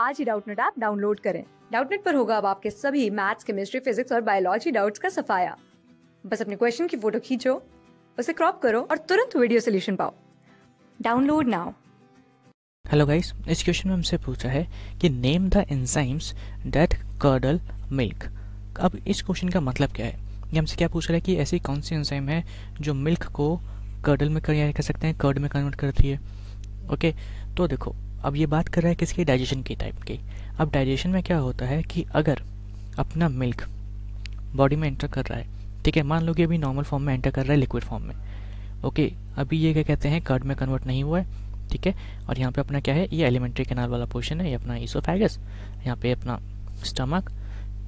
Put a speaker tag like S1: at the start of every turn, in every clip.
S1: आज ही Doubtnut app download करें डाउटनेट पर होगा अब आपके सभी मैथ्स केमिस्ट्री फिजिक्स और बायोलॉजी डाउट्स का सफाया बस अपने क्वेश्चन की फोटो खींचो उसे क्रॉप करो और तुरंत वीडियो सोल्यूशन पाओ डाउनलोड नाउ हेलो गाइस इस क्वेश्चन में हमसे पूछा है कि name the enzymes that curdle milk अब इस क्वेश्चन का मतलब क्या है ये हमसे क्या पूछ रहा है कि ऐसी कौन सी एंजाइम है जो मिल्क को कर्डल में कर सकते हैं कर्ड में कन्वर्ट करती है ओके okay, तो देखो अब ये बात कर रहा है किसकी डाइजेशन की टाइप की अब डाइजेशन में क्या होता है कि अगर अपना मिल्क बॉडी में एंटर कर रहा है ठीक है मान लो कि अभी नॉर्मल फॉर्म में एंटर कर रहा है लिक्विड फॉर्म में ओके अभी ये क्या कहते हैं कर्ड में कन्वर्ट नहीं हुआ है ठीक है और यहाँ पे अपना क्या है ये एलिमेंट्री कैनाल वाला पोर्शन है ये अपना ईसोफेगस यहाँ पे अपना स्टमक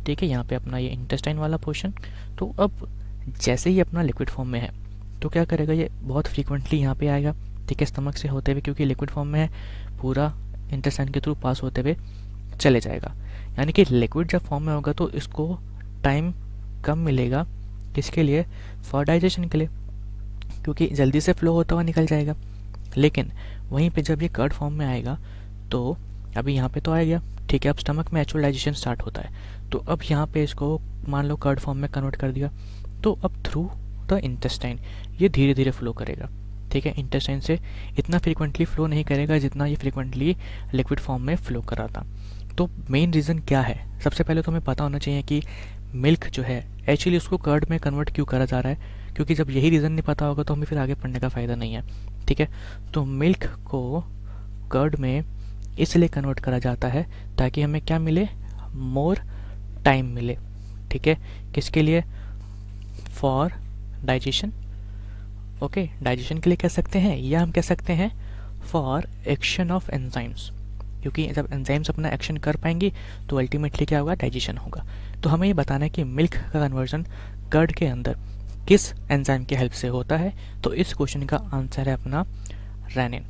S1: ठीक है यहाँ पे अपना ये इंटेस्टाइन वाला पोर्शन तो अब जैसे ही अपना लिक्विड फॉर्म में है तो क्या करेगा ये बहुत फ्रीक्वेंटली यहाँ पे आएगा ठीक है स्टमक से होते हुए क्योंकि लिक्विड फॉर्म में पूरा इंटेस्टाइन के थ्रू पास होते हुए चले जाएगा यानी कि लिक्विड जब फॉर्म में होगा तो इसको टाइम कम मिलेगा किसके लिए फॉर डाइजेशन के लिए क्योंकि जल्दी से फ्लो होता हुआ निकल जाएगा लेकिन वहीं पे जब ये कर्ड फॉर्म में आएगा तो अभी यहाँ पे तो आ गया ठीक है अब स्टमक में एक्चुअल डाइजेशन स्टार्ट होता है तो अब यहाँ पे इसको मान लो कर्ड फॉर्म में कन्वर्ट कर दिया तो अब थ्रू द इंटेस्टाइन ये धीरे धीरे फ्लो करेगा ठीक है इंटेस्टाइन से इतना फ्रीक्वेंटली फ्लो नहीं करेगा जितना ये फ्रीक्वेंटली लिक्विड फॉर्म में फ्लो कर रहा था तो मेन रीज़न क्या है सबसे पहले तो हमें पता होना चाहिए कि मिल्क जो है एक्चुअली उसको कर्ड में कन्वर्ट क्यों करा जा रहा है क्योंकि जब यही रीज़न नहीं पता होगा तो हमें फिर आगे पढ़ने का फ़ायदा नहीं है ठीक है तो मिल्क को कर्ड में इसलिए कन्वर्ट करा जाता है ताकि हमें क्या मिले मोर टाइम मिले ठीक है किसके लिए फॉर डाइजेशन ओके डाइजेशन के लिए कह सकते हैं या हम कह सकते हैं फॉर एक्शन ऑफ एंजाइम्स क्योंकि जब एंजाइम्स अपना एक्शन कर पाएंगी तो अल्टीमेटली क्या होगा डाइजेशन होगा तो हमें ये बताना है कि मिल्क का कन्वर्जन कर्ड के अंदर किस एंजाइम की हेल्प से होता है तो इस क्वेश्चन का आंसर है अपना रैनिन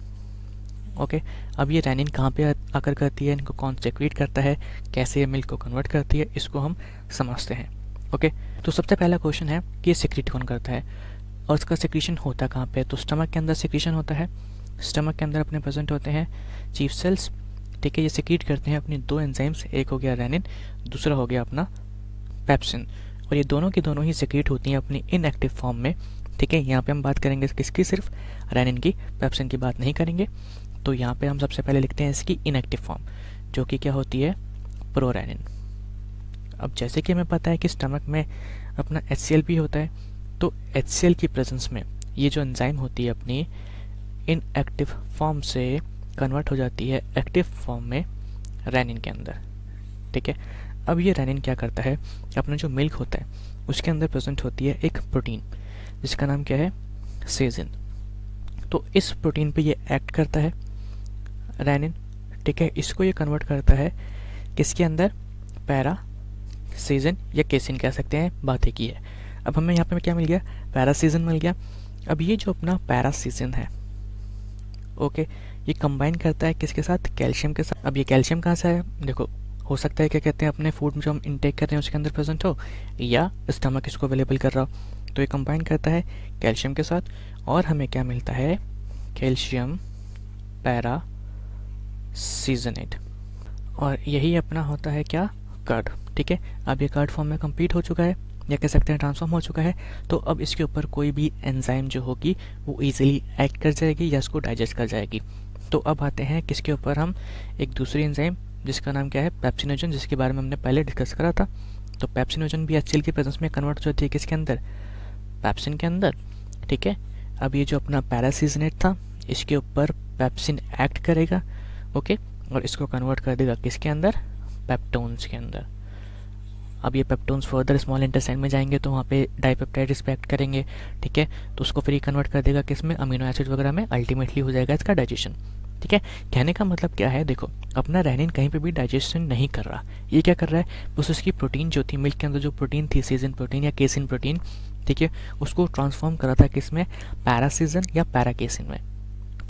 S1: ओके अब ये रैनिन कहाँ पे आकर करती है इनको कौन सेक्रेट करता है कैसे ये मिल्क को कन्वर्ट करती है इसको हम समझते हैं ओके तो सबसे पहला क्वेश्चन है कि ये सिक्रेट कौन करता है और इसका सिक्रीशन होता कहाँ पे तो स्टमक के अंदर सिक्रीशन होता है स्टमक के अंदर अपने प्रेजेंट होते हैं चीफ सेल्स ठीक है ये सिक्रीट करते हैं अपनी दो एंजाइम्स एक हो गया रेनिन दूसरा हो गया अपना पैप्सिन और ये दोनों की दोनों ही सिक्रीट होती हैं अपनी इनएक्टिव फॉर्म में ठीक है यहाँ पे हम बात करेंगे किसकी सिर्फ रेनिन की पैप्सिन की बात नहीं करेंगे तो यहाँ पे हम सबसे पहले लिखते हैं इसकी इनएक्टिव फॉर्म जो कि क्या होती है प्रोरेनिन अब जैसे कि हमें पता है कि स्टमक में अपना एच भी होता है तो एच की प्रेजेंस में ये जो एंजाइम होती है अपनी इनएक्टिव फॉर्म से कन्वर्ट हो जाती है एक्टिव फॉर्म में रैनिन के अंदर ठीक है अब ये रैनिन क्या करता है अपना जो मिल्क होता है उसके अंदर प्रेजेंट होती है एक प्रोटीन जिसका नाम क्या है सेजिन तो इस प्रोटीन पे ये एक्ट करता है रैनिन ठीक है इसको ये कन्वर्ट करता है किसके अंदर पैरा सीजन या केसिन कह सकते हैं बात एक ही है अब हमें यहाँ पे क्या मिल गया पैरा सीजन मिल गया अब ये जो अपना पैरा सीजन है ओके ये कंबाइन करता है किसके साथ कैल्शियम के साथ अब ये कैल्शियम कहाँ से आया देखो हो सकता है क्या कहते हैं अपने फूड में जो हम इनटेक कर रहे हैं उसके अंदर प्रेजेंट हो या स्टमक इसको अवेलेबल कर रहा हो तो ये कंबाइन करता है कैल्शियम के साथ और हमें क्या मिलता है कैल्शियम पैरा सीजनेट और यही अपना होता है क्या कर्ड ठीक है अब ये कर्ड फॉर्म में कंप्लीट हो चुका है या कह सकते हैं ट्रांसफॉर्म हो चुका है तो अब इसके ऊपर कोई भी एंजाइम जो होगी वो ईजिली एक्ट कर जाएगी या इसको डाइजेस्ट कर जाएगी तो अब आते हैं किसके ऊपर हम एक दूसरी एंजाइम जिसका नाम क्या है पैप्सिनोजन जिसके बारे में हमने पहले डिस्कस करा था तो पैप्सिनोजन भी एच के प्रेजेंस में कन्वर्ट हो जाती है किसके अंदर पैप्सिन के अंदर ठीक है अब ये जो अपना पैरासीजनेट था इसके ऊपर पैप्सिन एक्ट करेगा ओके और इसको कन्वर्ट कर देगा किसके अंदर पैप्टोन्स के अंदर अब ये पेप्टोन्स फर्दर स्मॉल इंटेस्टाइन में जाएंगे तो वहाँ पे डाइपेप्टाइड रिस्पेक्ट करेंगे ठीक है तो उसको फिर कन्वर्ट कर देगा किस में अमीनो एसिड वगैरह में अल्टीमेटली हो जाएगा इसका डाइजेशन ठीक है कहने का मतलब क्या है देखो अपना रहनिन कहीं पे भी डाइजेशन नहीं कर रहा ये क्या कर रहा है बस उसकी प्रोटीन जो थी मिल्क के अंदर जो प्रोटीन थी सीजन प्रोटीन या केसिन प्रोटीन ठीक है उसको ट्रांसफॉर्म करा था किस में पैरासीजन या पैराकेसिन में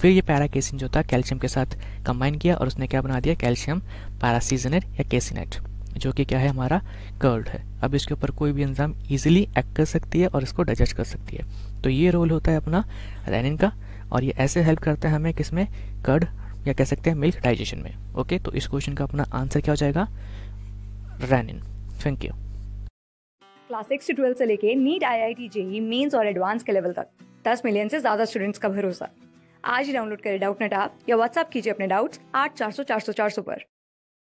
S1: फिर ये पैराकेसिन जो था कैल्शियम के साथ कंबाइन किया और उसने क्या बना दिया कैल्शियम पैरासीजनेट या केसिनेट जो कि क्या है हमारा कर्ड है अब इसके ऊपर कोई भी एंजाम ईजिली एक्ट कर सकती है और इसको डाइजेस्ट कर सकती है तो ये रोल होता है अपना रैनिन का और ये ऐसे हेल्प करता है हमें किसमें कर्ड या कह सकते हैं मिल्क डाइजेशन में ओके तो इस क्वेश्चन का अपना आंसर क्या हो जाएगा rennin thank you class six से ट्वेल्थ से लेके NEET I I T JEE mains और एडवांस के लेवल तक दस मिलियन से ज्यादा स्टूडेंट्स का भरोसा आज ही डाउनलोड करें डाउट नेट आप या व्हाट्सअप कीजिए अपने डाउट्स आठ चार सौ चार सौ चार सौ पर